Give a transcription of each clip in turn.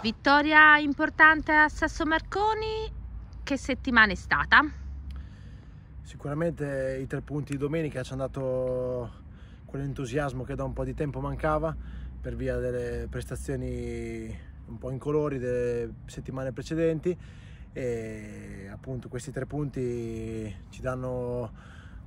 Vittoria importante a Sasso Marconi, che settimana è stata? Sicuramente i tre punti di domenica ci hanno dato quell'entusiasmo che da un po' di tempo mancava per via delle prestazioni un po' incolori delle settimane precedenti e appunto questi tre punti ci danno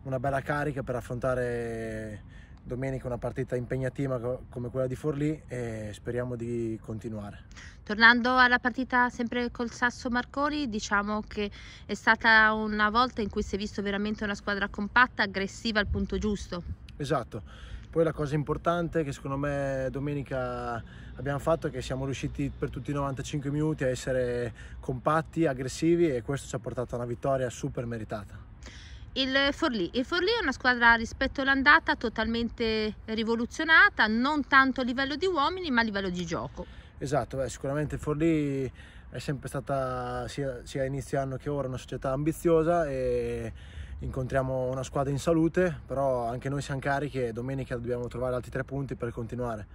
una bella carica per affrontare domenica una partita impegnativa come quella di Forlì e speriamo di continuare. Tornando alla partita sempre col Sasso Marconi, diciamo che è stata una volta in cui si è visto veramente una squadra compatta, aggressiva al punto giusto. Esatto, poi la cosa importante che secondo me domenica abbiamo fatto è che siamo riusciti per tutti i 95 minuti a essere compatti, aggressivi e questo ci ha portato a una vittoria super meritata il Forlì. Il Forlì è una squadra rispetto all'andata totalmente rivoluzionata, non tanto a livello di uomini ma a livello di gioco. Esatto, beh, sicuramente il Forlì è sempre stata, sia, sia inizio anno che ora, una società ambiziosa e incontriamo una squadra in salute, però anche noi siamo carichi e domenica dobbiamo trovare altri tre punti per continuare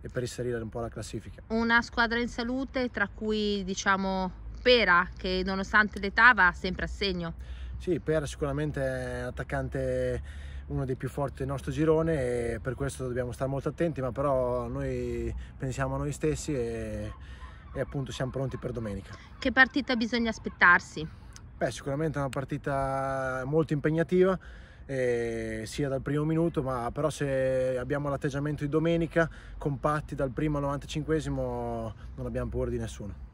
e per inserire un po' la classifica. Una squadra in salute tra cui diciamo Pera che nonostante l'età va sempre a segno. Sì, Per sicuramente è un attaccante uno dei più forti del nostro girone e per questo dobbiamo stare molto attenti, ma però noi pensiamo a noi stessi e, e appunto siamo pronti per domenica. Che partita bisogna aspettarsi? Beh, sicuramente è una partita molto impegnativa, eh, sia dal primo minuto, ma però se abbiamo l'atteggiamento di domenica, compatti dal primo al 95 esimo non abbiamo paura di nessuno.